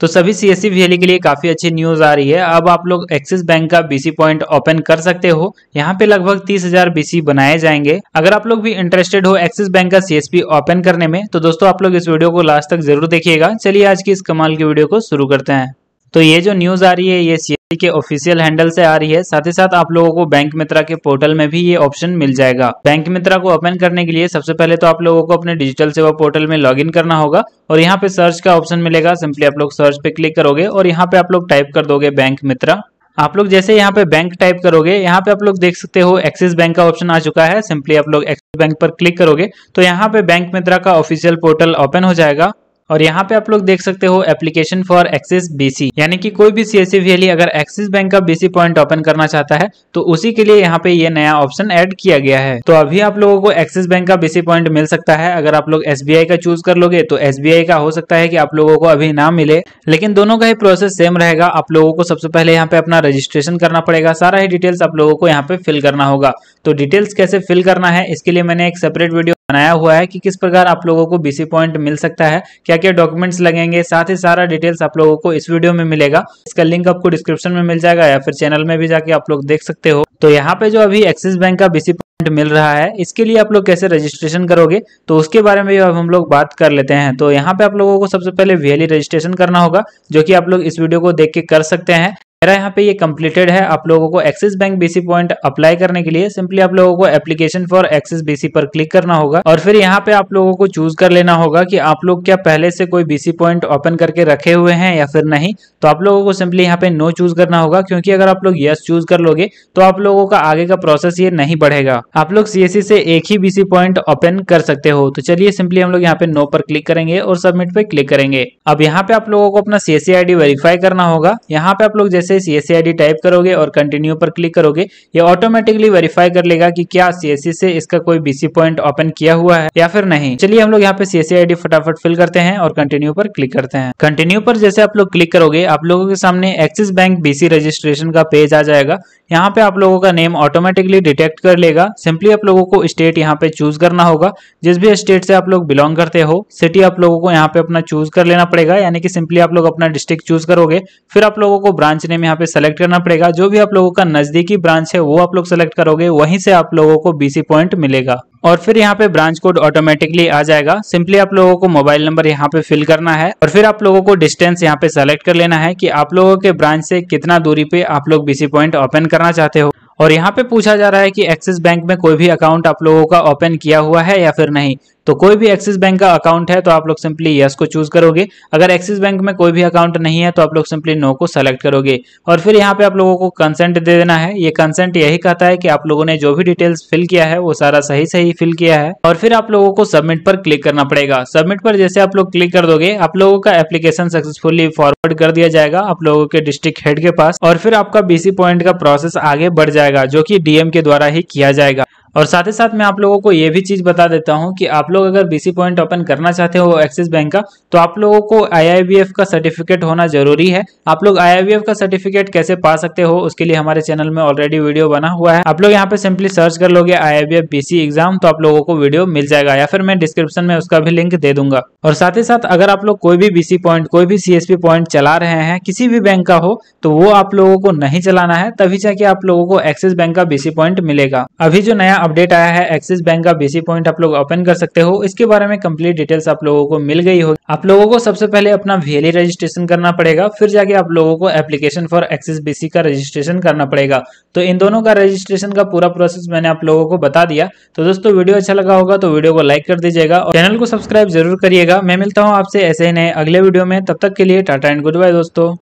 तो सभी C S के लिए काफी अच्छी न्यूज आ रही है अब आप लोग एक्सिस बैंक का बीसी पॉइंट ओपन कर सकते हो यहाँ पे लगभग तीस हजार बीसी बनाए जाएंगे अगर आप लोग भी इंटरेस्टेड हो एक्सिस बैंक का सीएसपी ओपन करने में तो दोस्तों आप लोग इस वीडियो को लास्ट तक जरूर देखिएगा चलिए आज की इस कमाल की वीडियो को शुरू करते हैं तो ये जो न्यूज़ आ रही है ये सी के ऑफिशियल हैंडल से आ रही है साथ ही साथ आप लोगों को बैंक मित्रा के पोर्टल में भी ये ऑप्शन मिल जाएगा बैंक मित्रा को ओपन करने के लिए सबसे पहले तो आप लोगों को अपने डिजिटल सेवा पोर्टल में लॉगिन करना होगा और यहाँ पे सर्च का ऑप्शन मिलेगा सिंपली आप लोग सर्च पे क्लिक करोगे और यहाँ पे आप लोग टाइप कर दोगे बैंक मित्रा आप लोग जैसे यहाँ पे बैंक टाइप करोगे यहाँ पे आप लोग देख सकते हो एक्सिस बैंक का ऑप्शन आ चुका है सिंपली आप लोग एक्सिस बैंक पर क्लिक करोगे तो यहाँ पे बैंक मित्रा का ऑफिशियल पोर्टल ओपन हो जाएगा और यहाँ पे आप लोग देख सकते हो एप्लीकेशन फॉर एक्सिस बीसी यानी कि कोई भी सीएससी वैली e e अगर एक्सिस बैंक का बीसी पॉइंट ओपन करना चाहता है तो उसी के लिए यहाँ पे ये नया ऑप्शन एड किया गया है तो अभी आप लोगों को एक्सिस बैंक का बीसी पॉइंट मिल सकता है अगर आप लोग एस का चूज कर लोगे तो एस का हो सकता है की आप लोगों को अभी ना मिले लेकिन दोनों का ही प्रोसेस सेम रहेगा आप लोगों को सबसे पहले यहाँ पे अपना रजिस्ट्रेशन करना पड़ेगा सारा ही डिटेल्स आप लोगों को यहाँ पे फिल करना होगा तो डिटेल्स कैसे फिल करना है इसके लिए मैंने एक सेपरेट वीडियो बनाया हुआ है कि किस प्रकार आप लोगों को बीसी पॉइंट मिल सकता है क्या क्या डॉक्यूमेंट्स लगेंगे साथ ही सारा डिटेल्स आप लोगों को इस वीडियो में मिलेगा इसका लिंक आपको डिस्क्रिप्शन में मिल जाएगा या फिर चैनल में भी जाके आप लोग देख सकते हो तो यहाँ पे जो अभी एक्सिस बैंक का बीसी पॉइंट मिल रहा है इसके लिए आप लोग कैसे रजिस्ट्रेशन करोगे तो उसके बारे में अब हम लोग बात कर लेते हैं तो यहाँ पे आप लोगों को सबसे पहले वीएलई रजिस्ट्रेशन e करना होगा जो कि आप लोग इस वीडियो को देख के कर सकते हैं मेरा यहाँ पे ये कंप्लीटेड है आप लोगों को Axis bank BC point apply करने के लिए सिंपली आप लोगों को एप्लीकेशन फॉर एक्सिस बीसी पर क्लिक करना होगा और फिर यहाँ पे आप लोगों को चूज कर लेना होगा कि आप लोग क्या पहले से कोई बीसी पॉइंट ओपन करके रखे हुए हैं या फिर नहीं तो आप लोगों को सिंपली यहाँ पे नो चूज करना होगा क्योंकि अगर आप लोग यस चूज कर लोगे तो आप लोगों का आगे का प्रोसेस ये नहीं बढ़ेगा आप लोग सीएससी e से एक ही बीसी पॉइंट ओपन कर सकते हो तो चलिए सिंपली हम लोग यहाँ पे नो पर क्लिक करेंगे और सबमिट पे क्लिक करेंगे अब यहाँ पे आप लोगों को अपना सीएससी आईडी वेरीफाई करना होगा यहाँ पे आप लोग जैसे एस ये सी टाइप करोगे और कंटिन्यू पर क्लिक करोगे ये ऑटोमेटिकली वेरीफाई कर लेगा कि क्या सी से इसका कोई बीसी पॉइंट ओपन किया हुआ है या फिर नहीं चलिए हम लोग यहाँ पे सी फटाफट फिल करते हैं और कंटिन्यू पर क्लिक करते हैं कंटिन्यू पर जैसे आप लोग क्लिक करोगे आप लोगों के सामने एक्सिस बैंक बीसी रजिस्ट्रेशन का पेज आ जाएगा यहाँ पे आप लोगों का नेम ऑटोमेटिकली डिटेक्ट कर लेगा सिंपली आप लोगों को स्टेट यहाँ पे चूज करना होगा जिस भी स्टेट से आप लोग बिलोंग करते हो सिटी आप लोगों को यहाँ पे अपना चूज कर लेना पड़ेगा यानी कि सिंपली आप लोग अपना डिस्ट्रिक्ट चूज करोगे फिर आप लोगों को ब्रांच नेम यहाँ पे सेलेक्ट करना पड़ेगा जो भी आप लोगों का नजदीकी ब्रांच है वो आप लोग सेलेक्ट करोगे वहीं से आप लोगों को बीसी पॉइंट मिलेगा और फिर यहाँ पे ब्रांच कोड ऑटोमेटिकली आ जाएगा सिंपली आप लोगों को मोबाइल नंबर यहाँ पे फिल करना है और फिर आप लोगों को डिस्टेंस यहाँ पे सेलेक्ट कर लेना है कि आप लोगों के ब्रांच से कितना दूरी पे आप लोग बीसी पॉइंट ओपन करना चाहते हो और यहाँ पे पूछा जा रहा है कि एक्सिस बैंक में कोई भी अकाउंट आप लोगों का ओपन किया हुआ है या फिर नहीं तो कोई भी एक्सिस बैंक का अकाउंट है तो आप लोग सिंपली यस को चूज करोगे अगर एक्सिस बैंक में कोई भी अकाउंट नहीं है तो आप लोग सिंपली नो को सेलेक्ट करोगे और फिर यहाँ पे आप लोगों को कंसेंट दे देना है ये कंसेंट यही कहता है कि आप लोगों ने जो भी डिटेल्स फिल किया है वो सारा सही सही फिल किया है और फिर आप लोगों को सबमिट पर क्लिक करना पड़ेगा सबमिट पर जैसे आप लोग क्लिक कर दोगे आप लोगों का एप्लीकेशन सक्सेसफुली फॉरवर्ड कर दिया जाएगा आप लोगों के डिस्ट्रिक्ट हेड के पास और फिर आपका बीसी पॉइंट का प्रोसेस आगे बढ़ जाएगा जो की डीएम के द्वारा ही किया जाएगा और साथ ही साथ मैं आप लोगों को ये भी चीज़ बता देता हूँ कि आप लोग अगर बीसी पॉइंट ओपन करना चाहते हो एक्सिस बैंक का तो आप लोगों को आईआईबीएफ का सर्टिफिकेट होना जरूरी है आप लोग आईआईबीएफ का सर्टिफिकेट कैसे पा सकते हो उसके लिए हमारे चैनल में ऑलरेडी वीडियो बना हुआ है आप लोग यहाँ पे सिंपली सर्च कर लोगे आई बीसी एग्जाम तो आप लोगों को वीडियो मिल जाएगा या फिर मैं डिस्क्रिप्शन में उसका भी लिंक दे दूंगा और साथ ही साथ अगर आप लोग कोई भी बीसी पॉइंट कोई भी सीएसपी पॉइंट चला रहे हैं किसी भी बैंक का हो तो वो आप लोगों को नहीं चलाना है तभी जाके आप लोगों को एक्सिस बैंक का बीसी पॉइंट मिलेगा अभी जो नया अपडेट आया है एक्सिस बैंक का बीसी पॉइंट आप लोग ओपन कर सकते हो इसके बारे में कंप्लीट डिटेल्स आप लोगों को मिल गई होगी आप लोगों को सबसे पहले अपना वीएलई रजिस्ट्रेशन e करना पड़ेगा फिर जाके आप लोगों को एप्लीकेशन फॉर एक्सिस बीसी का रजिस्ट्रेशन करना पड़ेगा तो इन दोनों का रजिस्ट्रेशन का पूरा प्रोसेस मैंने आप लोगों को बता दिया तो दोस्तों वीडियो अच्छा लगा होगा तो वीडियो को लाइक कर दीजिएगा और चैनल को सब्सक्राइब जरूर करिएगा मैं मिलता हूँ आपसे ऐसे ही नए अगले वीडियो में तब तक के लिए टाटा एंड गुड बाय दोस्तों